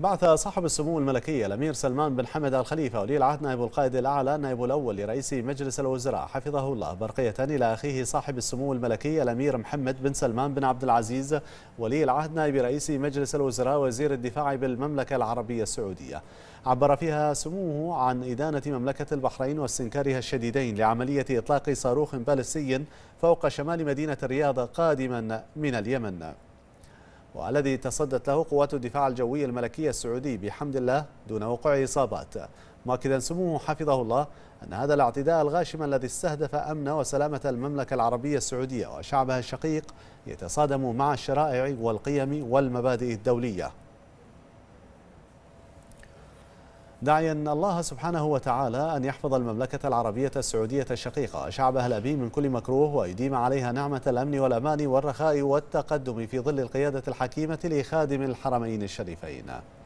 بعث صاحب السمو الملكي الأمير سلمان بن حمد الخليفة ولي العهد نائب القائد الأعلى نائب الأول لرئيس مجلس الوزراء حفظه الله برقية إلى أخيه صاحب السمو الملكي الأمير محمد بن سلمان بن عبد العزيز ولي العهد نائب رئيس مجلس الوزراء وزير الدفاع بالمملكة العربية السعودية عبر فيها سموه عن إدانة مملكة البحرين واستنكارها الشديدين لعملية إطلاق صاروخ بالستي فوق شمال مدينة الرياض قادما من اليمن والذي تصدت له قوات الدفاع الجوي الملكي السعودي بحمد الله دون وقوع إصابات مؤكدا سموه حفظه الله أن هذا الاعتداء الغاشم الذي استهدف أمن وسلامة المملكة العربية السعودية وشعبها الشقيق يتصادم مع الشرائع والقيم والمبادئ الدولية داعيا الله سبحانه وتعالى أن يحفظ المملكة العربية السعودية الشقيقة شعبها الأبي من كل مكروه ويديم عليها نعمة الأمن والأمان والرخاء والتقدم في ظل القيادة الحكيمة لخادم الحرمين الشريفين